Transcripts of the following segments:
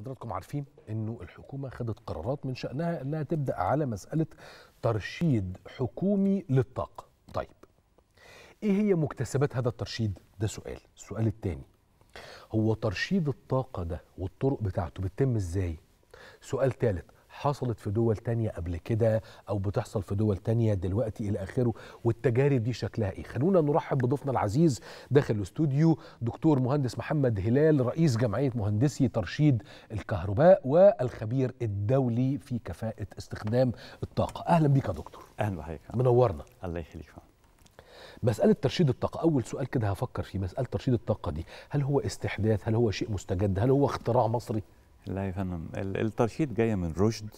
حضراتكم عارفين انه الحكومه خدت قرارات من شانها انها تبدا على مساله ترشيد حكومي للطاقه طيب ايه هي مكتسبات هذا الترشيد ده سؤال السؤال الثاني هو ترشيد الطاقه ده والطرق بتاعته بتتم ازاي سؤال ثالث حصلت في دول تانية قبل كده أو بتحصل في دول تانية دلوقتي إلى آخره والتجارب دي شكلها إيه خلونا نرحب بضيفنا العزيز داخل الاستوديو دكتور مهندس محمد هلال رئيس جمعية مهندسي ترشيد الكهرباء والخبير الدولي في كفاءة استخدام الطاقة أهلا بيك يا دكتور أهلا بحضرتك منورنا الله يخليك مسألة ترشيد الطاقة أول سؤال كده هفكر فيه مسألة ترشيد الطاقة دي هل هو استحداث هل هو شيء مستجد هل هو اختراع مصري لا يا فندم الترشيد جايه من رشد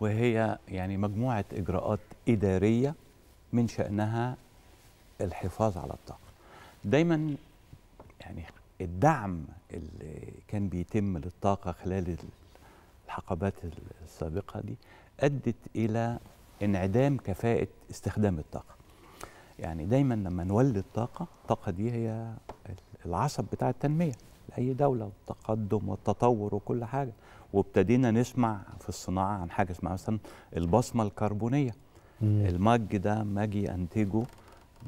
وهي يعني مجموعه اجراءات اداريه من شانها الحفاظ على الطاقه دايما يعني الدعم اللي كان بيتم للطاقه خلال الحقبات السابقه دي ادت الى انعدام كفاءه استخدام الطاقه يعني دايما لما نولد طاقه الطاقه دي هي العصب بتاع التنميه اي دوله والتقدم والتطور وكل حاجه وابتدينا نسمع في الصناعه عن حاجه اسمها مثلا البصمه الكربونيه مم. المج ده ماجي انتجه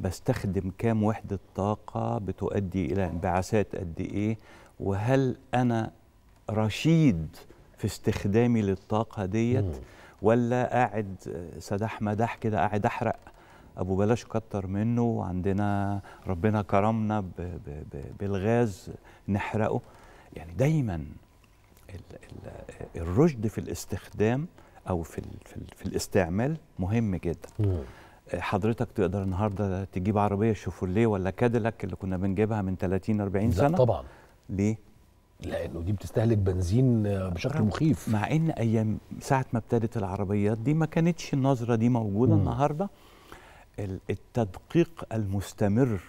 بستخدم كام وحده طاقه بتؤدي الى انبعاثات قد ايه وهل انا رشيد في استخدامي للطاقه ديت ولا قاعد آه، سدح مدح كده قاعد احرق ابو بلاش كتر منه وعندنا ربنا كرمنا بـ بـ بـ بالغاز نحرقه يعني دايما الرشد في الاستخدام او في في الاستعمال مهم جدا حضرتك تقدر النهارده تجيب عربيه شوفوليه ولا كاديلاك اللي كنا بنجيبها من 30 40 سنه لا طبعا ليه لانه دي بتستهلك بنزين بشكل نعم. مخيف مع ان ايام ساعه ما ابتدت العربيات دي ما كانتش النظره دي موجوده مم. النهارده التدقيق المستمر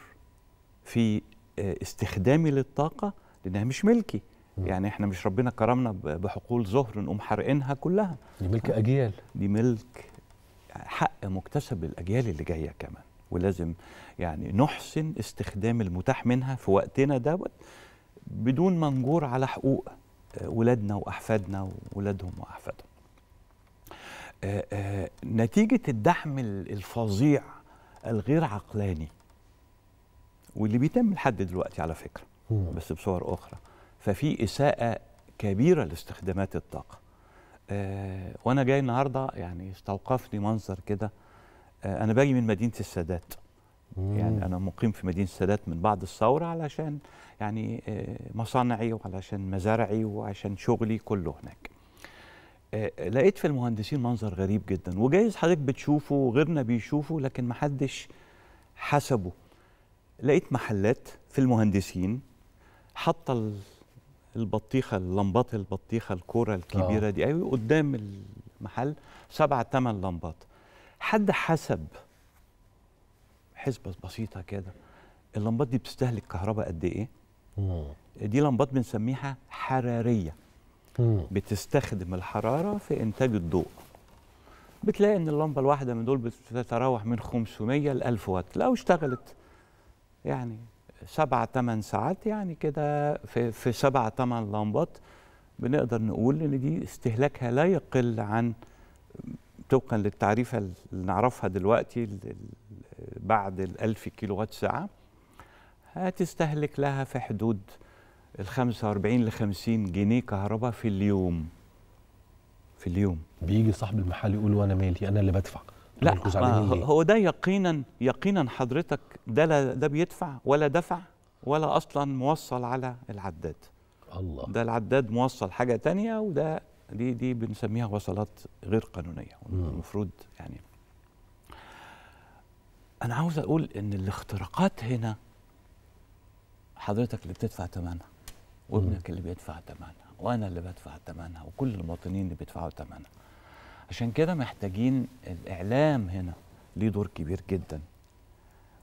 في آه، استخدامي للطاقه لانها مش ملكي يعني احنا مش ربنا كرمنا بحقول زهر نقوم حارقينها كلها دي ملك اجيال دي ملك حق مكتسب للاجيال اللي جايه كمان ولازم يعني نحسن استخدام المتاح منها في وقتنا دوت بدون ما نجور على حقوق آه، ولادنا واحفادنا وولادهم واحفادهم آه، نتيجه الدعم الفظيع الغير عقلاني واللي بيتم لحد دلوقتي على فكره بس بصور اخرى ففي اساءه كبيره لاستخدامات الطاقه آه وانا جاي النهارده يعني استوقفني منظر كده آه انا باجي من مدينه السادات يعني انا مقيم في مدينه السادات من بعد الثوره علشان يعني آه مصانعي وعلشان مزارعي وعشان شغلي كله هناك آه، آه، لقيت في المهندسين منظر غريب جدا وجايز حضرتك بتشوفه وغيرنا بيشوفه لكن محدش حسبه لقيت محلات في المهندسين حاطه البطيخه اللمبات البطيخه الكوره الكبيره آه. دي أيوة قدام المحل سبع ثمان لمبات حد حسب حسبه بسيطه كده اللمبات دي بتستهلك كهرباء قد ايه؟ دي لمبات بنسميها حراريه بتستخدم الحراره في انتاج الضوء بتلاقي ان اللمبه الواحده من دول بتتراوح من 500 ل 1000 وات لو اشتغلت يعني 7 ثمان ساعات يعني كده في في سبع ثمان لمبات بنقدر نقول ان دي استهلاكها لا يقل عن طبقا للتعريفه اللي نعرفها دلوقتي بعد ال 1000 كيلو وات ساعه هتستهلك لها في حدود ال 45 ل 50 جنيه كهرباء في اليوم في اليوم بيجي صاحب المحل يقول وانا مالي انا اللي بدفع لا هو ده يقينا يقينا حضرتك ده لا ده بيدفع ولا دفع ولا اصلا موصل على العداد الله ده العداد موصل حاجه تانية وده دي دي بنسميها وصلات غير قانونيه المفروض يعني انا عاوز اقول ان الاختراقات هنا حضرتك اللي بتدفع ثمنها وابنك اللي بيدفع ثمنها وانا اللي بدفع ثمنها وكل المواطنين اللي بيدفعوا ثمنها عشان كده محتاجين الاعلام هنا ليه دور كبير جدا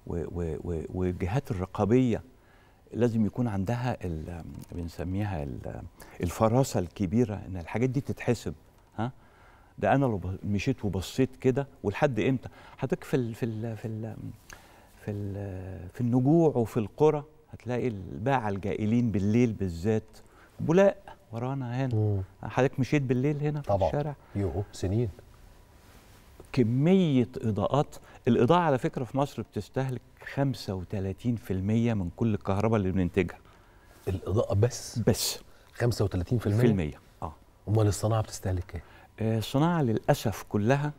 والجهات الرقابيه لازم يكون عندها بنسميها الفراسه الكبيره ان الحاجات دي تتحسب ها ده انا لو مشيت وبصيت كده ولحد امتى حضرتك في الـ في ال في ال في, ال في النجوع وفي القرى هتلاقي الباعة الجائلين بالليل بالذات بلاق ورانا هنا حضرتك مشيت بالليل هنا طبعا. في الشارع يوه سنين كمية إضاءات الإضاءة على فكرة في مصر بتستهلك 35% من كل الكهرباء اللي بننتجها الإضاءة بس بس 35% في المية. اه أمال الصناعة بتستهلك إيه؟ آه، الصناعة للأسف كلها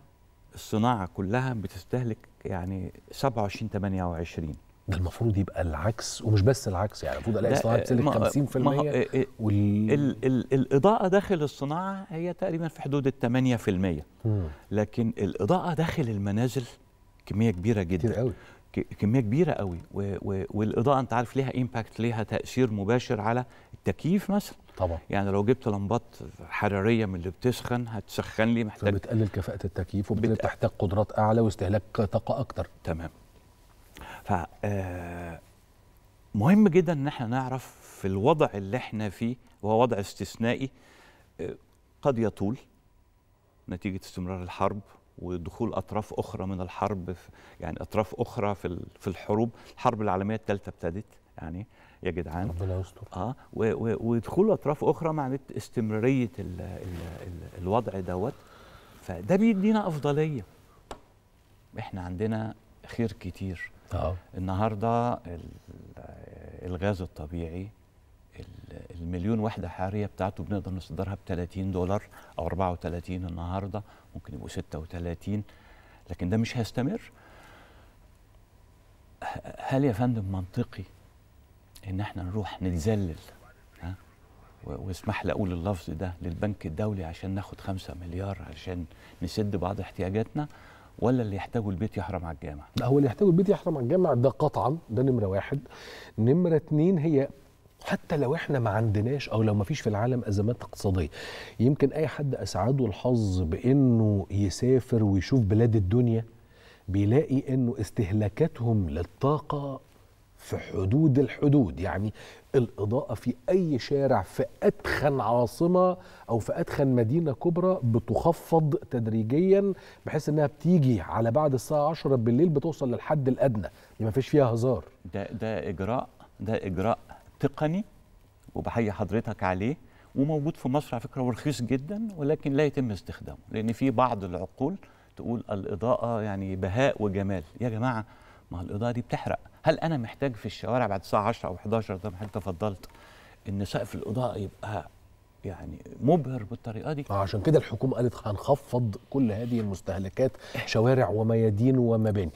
الصناعة كلها بتستهلك يعني 27 28 ده المفروض يبقى العكس ومش بس العكس يعني المفروض الاقي صناعه بتسلك 50% ما إيه، إيه، وال... ال ال الاضاءه داخل الصناعه هي تقريبا في حدود ال 8% مم. لكن الاضاءه داخل المنازل كميه كبيره جدا كتير قوي كميه كبيره قوي و... و... والاضاءه انت عارف ليها امباكت ليها تاثير مباشر على التكييف مثلا طبعا يعني لو جبت لمبات حراريه من اللي بتسخن هتسخن لي محتاج بتقلل كفاءه التكييف وبتحتاج قدرات اعلى واستهلاك طاقه اكتر تمام آه، مهم جدا ان احنا نعرف في الوضع اللي احنا فيه وهو وضع استثنائي آه، قد يطول نتيجه استمرار الحرب ودخول اطراف اخرى من الحرب يعني اطراف اخرى في في الحروب الحرب العالميه الثالثه ابتدت يعني يا جدعان ربنا يستر اه ودخول اطراف اخرى معنت استمراريه الـ الـ الـ الوضع دوت فده بيدينا افضليه احنا عندنا خير كتير أوه. النهارده الغاز الطبيعي المليون وحده حراريه بتاعته بنقدر نصدرها ب 30 دولار او 34 النهارده ممكن يبقوا 36 لكن ده مش هيستمر هل يا فندم منطقي ان احنا نروح نتذلل ها واسمح لي اقول اللفظ ده للبنك الدولي عشان ناخد 5 مليار عشان نسد بعض احتياجاتنا ولا اللي يحتاجوا البيت يحرم على الجامع؟ لا هو اللي يحتاجوا البيت يحرم على الجامع ده قطعا ده نمره واحد. نمره اتنين هي حتى لو احنا ما عندناش او لو ما فيش في العالم ازمات اقتصاديه يمكن اي حد اسعده الحظ بانه يسافر ويشوف بلاد الدنيا بيلاقي انه استهلاكاتهم للطاقه في حدود الحدود يعني الإضاءة في أي شارع في أدخن عاصمة أو في أدخن مدينة كبرى بتخفض تدريجيا بحيث أنها بتيجي على بعد الساعة 10 بالليل بتوصل للحد الأدنى دي ما فيش فيها هزار ده, ده إجراء ده إجراء تقني وبحيي حضرتك عليه وموجود في مصر على فكرة ورخيص جدا ولكن لا يتم استخدامه لأن في بعض العقول تقول الإضاءة يعني بهاء وجمال يا جماعة ما الاضاءه دي بتحرق هل انا محتاج في الشوارع بعد الساعه 10 او 11 زي ما حضرتك تفضلت ان سقف الاضاءه يبقى يعني مبهر بالطريقه دي آه، عشان كده الحكومه قالت هنخفض كل هذه المستهلكات شوارع وميادين ومباني